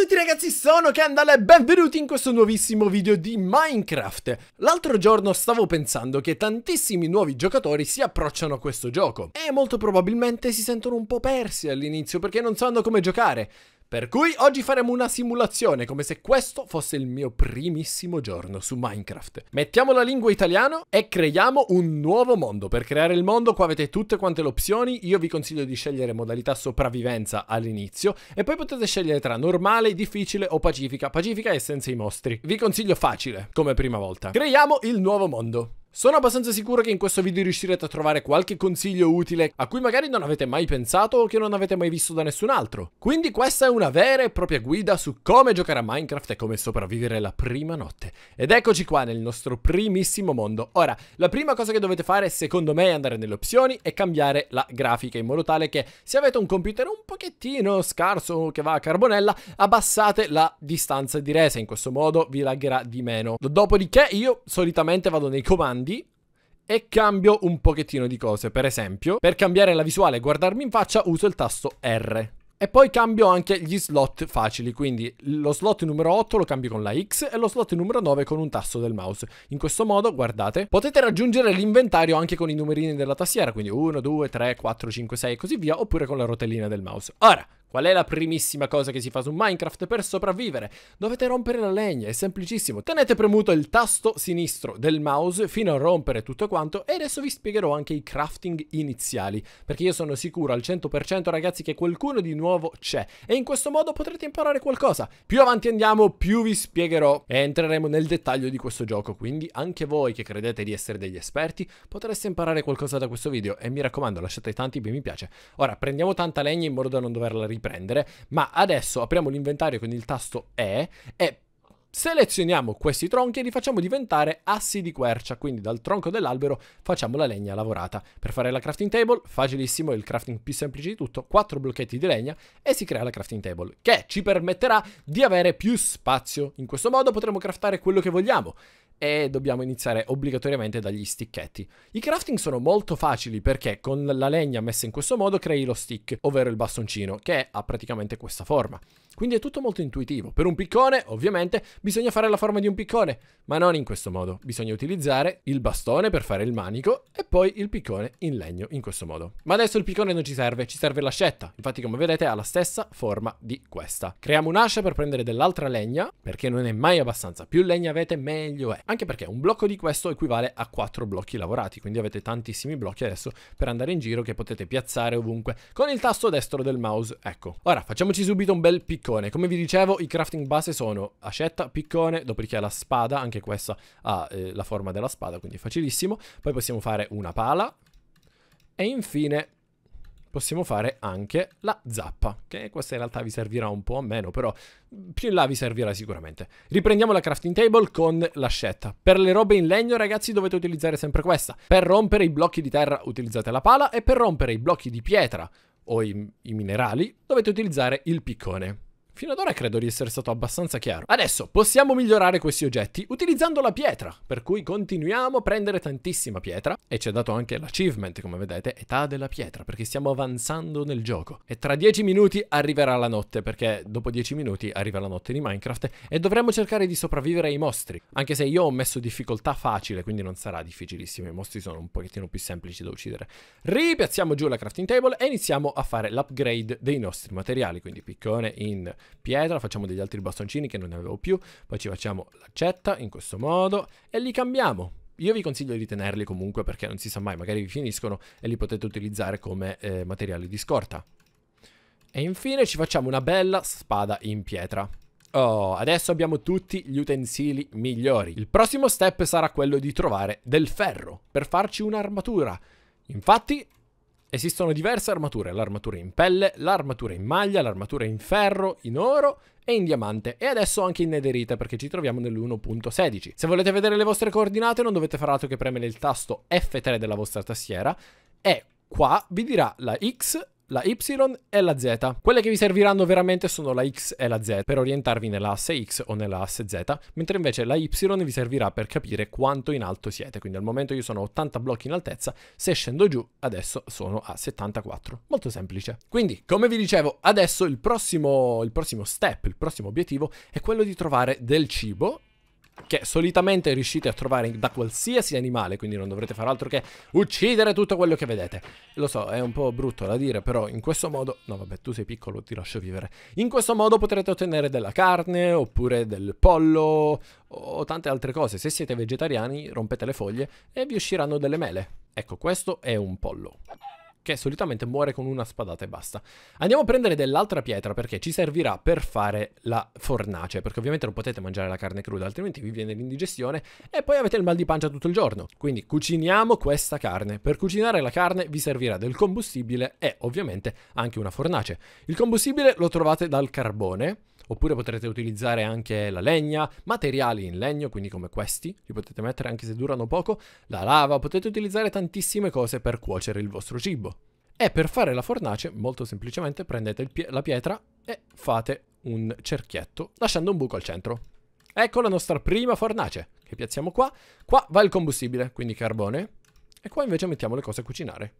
a tutti ragazzi, sono Kendall e benvenuti in questo nuovissimo video di Minecraft. L'altro giorno stavo pensando che tantissimi nuovi giocatori si approcciano a questo gioco e molto probabilmente si sentono un po' persi all'inizio perché non sanno come giocare. Per cui oggi faremo una simulazione come se questo fosse il mio primissimo giorno su Minecraft. Mettiamo la lingua italiana e creiamo un nuovo mondo. Per creare il mondo qua avete tutte quante le opzioni, io vi consiglio di scegliere modalità sopravvivenza all'inizio e poi potete scegliere tra normale, difficile o pacifica. Pacifica è senza i mostri. Vi consiglio facile come prima volta. Creiamo il nuovo mondo. Sono abbastanza sicuro che in questo video riuscirete a trovare qualche consiglio utile a cui magari non avete mai pensato o che non avete mai visto da nessun altro. Quindi questa è una vera e propria guida su come giocare a Minecraft e come sopravvivere la prima notte. Ed eccoci qua nel nostro primissimo mondo. Ora, la prima cosa che dovete fare secondo me è andare nelle opzioni e cambiare la grafica in modo tale che se avete un computer un pochettino scarso che va a carbonella abbassate la distanza di resa. In questo modo vi lagherà di meno. Dopodiché io solitamente vado nei comandi quindi e cambio un pochettino di cose. Per esempio, per cambiare la visuale e guardarmi in faccia uso il tasto R. E poi cambio anche gli slot facili, quindi lo slot numero 8 lo cambio con la X e lo slot numero 9 con un tasto del mouse. In questo modo, guardate, potete raggiungere l'inventario anche con i numerini della tastiera, quindi 1, 2, 3, 4, 5, 6 e così via, oppure con la rotellina del mouse. Ora, Qual è la primissima cosa che si fa su Minecraft per sopravvivere? Dovete rompere la legna, è semplicissimo. Tenete premuto il tasto sinistro del mouse fino a rompere tutto quanto e adesso vi spiegherò anche i crafting iniziali, perché io sono sicuro al 100% ragazzi che qualcuno di nuovo c'è e in questo modo potrete imparare qualcosa. Più avanti andiamo, più vi spiegherò e entreremo nel dettaglio di questo gioco, quindi anche voi che credete di essere degli esperti potreste imparare qualcosa da questo video e mi raccomando lasciate tanti mi piace. Ora prendiamo tanta legna in modo da non doverla rinforzare riprendere, ma adesso apriamo l'inventario con il tasto E e selezioniamo questi tronchi e li facciamo diventare assi di quercia, quindi dal tronco dell'albero facciamo la legna lavorata. Per fare la crafting table, facilissimo, il crafting più semplice di tutto, quattro blocchetti di legna e si crea la crafting table, che ci permetterà di avere più spazio. In questo modo potremo craftare quello che vogliamo e dobbiamo iniziare obbligatoriamente dagli sticchetti. I crafting sono molto facili perché con la legna messa in questo modo crei lo stick, ovvero il bastoncino, che ha praticamente questa forma. Quindi è tutto molto intuitivo. Per un piccone, ovviamente, bisogna fare la forma di un piccone, ma non in questo modo. Bisogna utilizzare il bastone per fare il manico e poi il piccone in legno in questo modo. Ma adesso il piccone non ci serve, ci serve l'ascetta. Infatti, come vedete, ha la stessa forma di questa. Creiamo un'ascia per prendere dell'altra legna, perché non è mai abbastanza. Più legna avete, meglio è. Anche perché un blocco di questo equivale a quattro blocchi lavorati, quindi avete tantissimi blocchi adesso per andare in giro che potete piazzare ovunque con il tasto destro del mouse. Ecco. Ora, facciamoci subito un bel piccone piccone. Come vi dicevo, i crafting base sono ascetta, piccone, dopodiché la spada, anche questa ha eh, la forma della spada, quindi è facilissimo. Poi possiamo fare una pala e infine possiamo fare anche la zappa, che questa in realtà vi servirà un po' a meno, però più in là vi servirà sicuramente. Riprendiamo la crafting table con l'ascetta. Per le robe in legno, ragazzi, dovete utilizzare sempre questa. Per rompere i blocchi di terra utilizzate la pala e per rompere i blocchi di pietra o i, i minerali dovete utilizzare il piccone. Fino ad ora credo di essere stato abbastanza chiaro. Adesso possiamo migliorare questi oggetti utilizzando la pietra, per cui continuiamo a prendere tantissima pietra e ci ha dato anche l'achievement, come vedete, età della pietra, perché stiamo avanzando nel gioco. E tra 10 minuti arriverà la notte, perché dopo 10 minuti arriva la notte di Minecraft e dovremo cercare di sopravvivere ai mostri, anche se io ho messo difficoltà facile, quindi non sarà difficilissimo, i mostri sono un pochettino più semplici da uccidere. Ripiazziamo giù la crafting table e iniziamo a fare l'upgrade dei nostri materiali, quindi piccone in pietra, facciamo degli altri bastoncini che non ne avevo più, poi ci facciamo l'accetta in questo modo e li cambiamo. Io vi consiglio di tenerli comunque perché non si sa mai, magari vi finiscono e li potete utilizzare come eh, materiale di scorta. E infine ci facciamo una bella spada in pietra. Oh, adesso abbiamo tutti gli utensili migliori. Il prossimo step sarà quello di trovare del ferro per farci un'armatura. Infatti Esistono diverse armature, l'armatura in pelle, l'armatura in maglia, l'armatura in ferro, in oro e in diamante e adesso anche in nederita perché ci troviamo nell'1.16. Se volete vedere le vostre coordinate non dovete far altro che premere il tasto F3 della vostra tastiera e qua vi dirà la X la Y e la Z. Quelle che vi serviranno veramente sono la X e la Z per orientarvi nell'asse X o nell'asse Z, mentre invece la Y vi servirà per capire quanto in alto siete. Quindi al momento io sono a 80 blocchi in altezza, se scendo giù adesso sono a 74. Molto semplice. Quindi, come vi dicevo, adesso il prossimo, il prossimo step, il prossimo obiettivo è quello di trovare del cibo che solitamente riuscite a trovare da qualsiasi animale, quindi non dovrete far altro che uccidere tutto quello che vedete. Lo so, è un po' brutto da dire, però in questo modo... No vabbè, tu sei piccolo, ti lascio vivere. In questo modo potrete ottenere della carne, oppure del pollo, o tante altre cose. Se siete vegetariani, rompete le foglie e vi usciranno delle mele. Ecco, questo è un pollo che solitamente muore con una spadata e basta. Andiamo a prendere dell'altra pietra perché ci servirà per fare la fornace, perché ovviamente non potete mangiare la carne cruda, altrimenti vi viene l'indigestione e poi avete il mal di pancia tutto il giorno. Quindi cuciniamo questa carne. Per cucinare la carne vi servirà del combustibile e ovviamente anche una fornace. Il combustibile lo trovate dal carbone oppure potrete utilizzare anche la legna, materiali in legno, quindi come questi, li potete mettere anche se durano poco, la lava, potete utilizzare tantissime cose per cuocere il vostro cibo. E per fare la fornace, molto semplicemente, prendete pie la pietra e fate un cerchietto, lasciando un buco al centro. Ecco la nostra prima fornace, che piazziamo qua. Qua va il combustibile, quindi carbone, e qua invece mettiamo le cose a cucinare.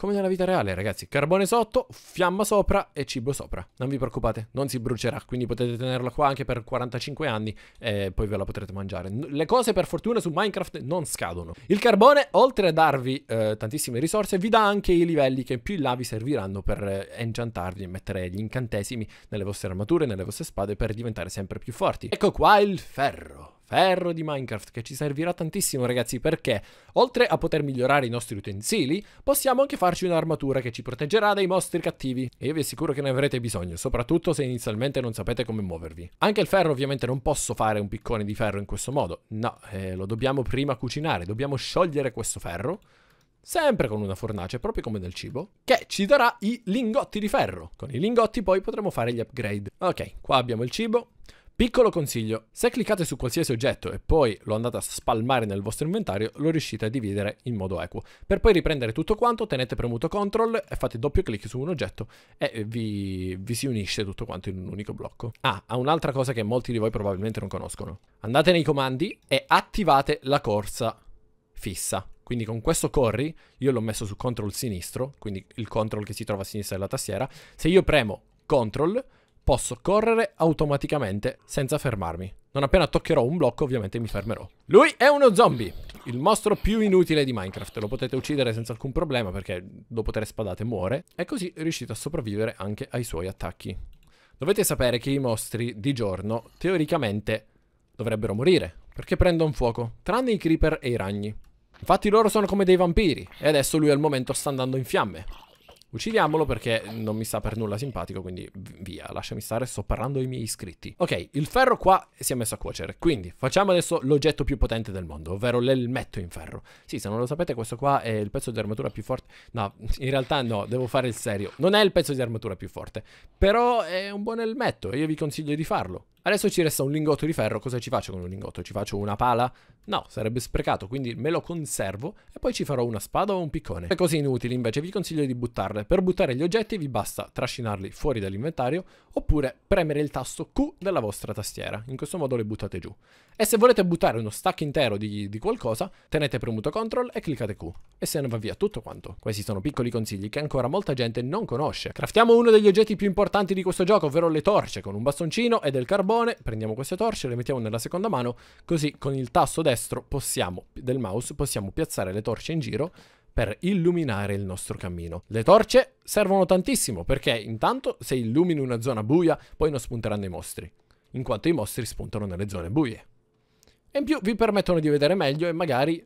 Come nella vita reale, ragazzi. Carbone sotto, fiamma sopra e cibo sopra. Non vi preoccupate, non si brucerà. Quindi potete tenerla qua anche per 45 anni e poi ve la potrete mangiare. Le cose, per fortuna, su Minecraft non scadono. Il carbone, oltre a darvi eh, tantissime risorse, vi dà anche i livelli che più in là vi serviranno per eh, enchantarvi e mettere gli incantesimi nelle vostre armature, nelle vostre spade per diventare sempre più forti. Ecco qua il ferro ferro di Minecraft che ci servirà tantissimo ragazzi perché oltre a poter migliorare i nostri utensili possiamo anche farci un'armatura che ci proteggerà dai mostri cattivi e io vi assicuro che ne avrete bisogno soprattutto se inizialmente non sapete come muovervi. Anche il ferro ovviamente non posso fare un piccone di ferro in questo modo, no, eh, lo dobbiamo prima cucinare, dobbiamo sciogliere questo ferro sempre con una fornace, proprio come nel cibo, che ci darà i lingotti di ferro. Con i lingotti poi potremo fare gli upgrade. Ok, qua abbiamo il cibo. Piccolo consiglio, se cliccate su qualsiasi oggetto e poi lo andate a spalmare nel vostro inventario, lo riuscite a dividere in modo equo. Per poi riprendere tutto quanto, tenete premuto CTRL e fate doppio clic su un oggetto e eh, vi, vi si unisce tutto quanto in un unico blocco. Ah, un'altra cosa che molti di voi probabilmente non conoscono. Andate nei comandi e attivate la corsa fissa. Quindi con questo corri, io l'ho messo su CTRL sinistro, quindi il CTRL che si trova a sinistra della tastiera, se io premo CTRL posso correre automaticamente senza fermarmi. Non appena toccherò un blocco ovviamente mi fermerò. Lui è uno zombie, il mostro più inutile di Minecraft. Lo potete uccidere senza alcun problema perché dopo tre spadate muore. E così riuscite a sopravvivere anche ai suoi attacchi. Dovete sapere che i mostri di giorno teoricamente dovrebbero morire perché prendono fuoco, tranne i creeper e i ragni. Infatti loro sono come dei vampiri e adesso lui al momento sta andando in fiamme. Uccidiamolo perché non mi sta per nulla simpatico, quindi via, lasciami stare, sto parlando ai miei iscritti. Ok, il ferro qua si è messo a cuocere, quindi facciamo adesso l'oggetto più potente del mondo, ovvero l'elmetto in ferro. Sì, se non lo sapete questo qua è il pezzo di armatura più forte, no, in realtà no, devo fare il serio, non è il pezzo di armatura più forte, però è un buon elmetto e io vi consiglio di farlo. Adesso ci resta un lingotto di ferro, cosa ci faccio con un lingotto? Ci faccio una pala? No, sarebbe sprecato, quindi me lo conservo e poi ci farò una spada o un piccone. Le cose inutili invece vi consiglio di buttarle. Per buttare gli oggetti vi basta trascinarli fuori dall'inventario oppure premere il tasto Q della vostra tastiera. In questo modo le buttate giù. E se volete buttare uno stack intero di, di qualcosa, tenete premuto CTRL e cliccate Q. E se ne va via tutto quanto. Questi sono piccoli consigli che ancora molta gente non conosce. Craftiamo uno degli oggetti più importanti di questo gioco, ovvero le torce, con un bastoncino e del carbone carbone, prendiamo queste torce, le mettiamo nella seconda mano, così con il tasto destro possiamo, del mouse possiamo piazzare le torce in giro per illuminare il nostro cammino. Le torce servono tantissimo perché intanto se illumini una zona buia poi non spunteranno i mostri, in quanto i mostri spuntano nelle zone buie. E in più vi permettono di vedere meglio e magari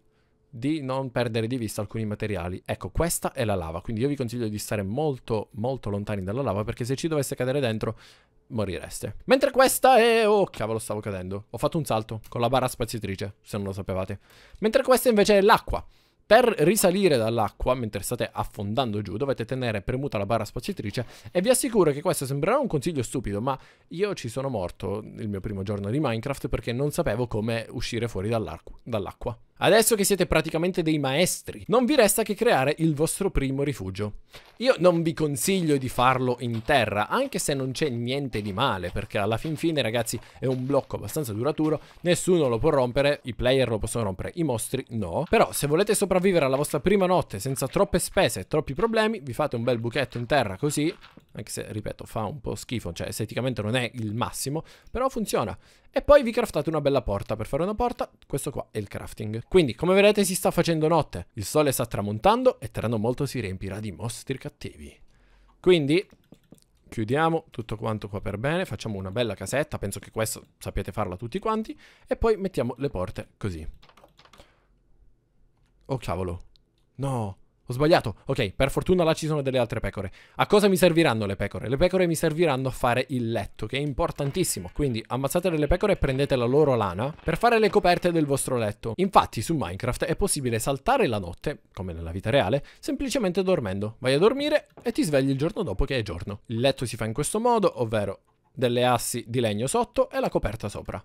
di non perdere di vista alcuni materiali. Ecco, questa è la lava, quindi io vi consiglio di stare molto molto lontani dalla lava perché se ci dovesse cadere dentro morireste. Mentre questa è... Oh, cavolo, stavo cadendo. Ho fatto un salto con la barra spaziatrice, se non lo sapevate. Mentre questa invece è l'acqua. Per risalire dall'acqua, mentre state affondando giù, dovete tenere premuta la barra spaziatrice e vi assicuro che questo sembrerà un consiglio stupido, ma io ci sono morto il mio primo giorno di Minecraft perché non sapevo come uscire fuori dall'acqua. Adesso che siete praticamente dei maestri, non vi resta che creare il vostro primo rifugio. Io non vi consiglio di farlo in terra, anche se non c'è niente di male, perché alla fin fine, ragazzi, è un blocco abbastanza duraturo, nessuno lo può rompere, i player lo possono rompere, i mostri no. Però se volete sopravvivere alla vostra prima notte senza troppe spese e troppi problemi, vi fate un bel buchetto in terra così anche se, ripeto, fa un po' schifo, cioè esteticamente non è il massimo, però funziona. E poi vi craftate una bella porta, per fare una porta, questo qua è il crafting. Quindi, come vedete, si sta facendo notte, il sole sta tramontando e terreno molto si riempirà di mostri cattivi. Quindi, chiudiamo tutto quanto qua per bene, facciamo una bella casetta, penso che questo sappiate farla tutti quanti, e poi mettiamo le porte così. Oh cavolo, no, ho sbagliato. Ok, per fortuna là ci sono delle altre pecore. A cosa mi serviranno le pecore? Le pecore mi serviranno a fare il letto, che è importantissimo. Quindi ammazzate delle pecore e prendete la loro lana per fare le coperte del vostro letto. Infatti su Minecraft è possibile saltare la notte, come nella vita reale, semplicemente dormendo. Vai a dormire e ti svegli il giorno dopo che è giorno. Il letto si fa in questo modo, ovvero delle assi di legno sotto e la coperta sopra.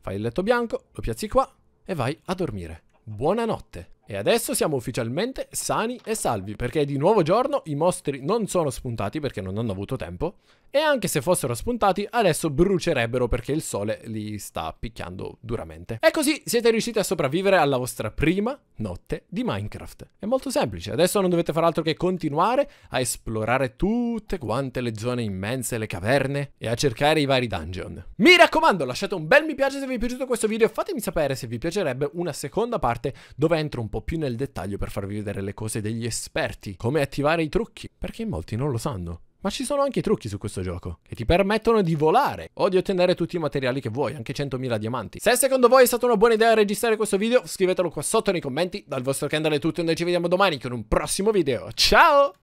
Fai il letto bianco, lo piazzi qua e vai a dormire. Buonanotte! E adesso siamo ufficialmente sani e salvi, perché di nuovo giorno i mostri non sono spuntati perché non hanno avuto tempo, e anche se fossero spuntati adesso brucerebbero perché il sole li sta picchiando duramente. E così siete riusciti a sopravvivere alla vostra prima notte di Minecraft. È molto semplice, adesso non dovete far altro che continuare a esplorare tutte quante le zone immense, le caverne, e a cercare i vari dungeon. Mi raccomando, lasciate un bel mi piace se vi è piaciuto questo video, e fatemi sapere se vi piacerebbe una seconda parte dove entro un po' po' più nel dettaglio per farvi vedere le cose degli esperti, come attivare i trucchi, perché in molti non lo sanno. Ma ci sono anche trucchi su questo gioco, che ti permettono di volare o di ottenere tutti i materiali che vuoi, anche 100.000 diamanti. Se secondo voi è stata una buona idea registrare questo video, scrivetelo qua sotto nei commenti. Dal vostro Kendall è tutto e noi ci vediamo domani con un prossimo video. Ciao!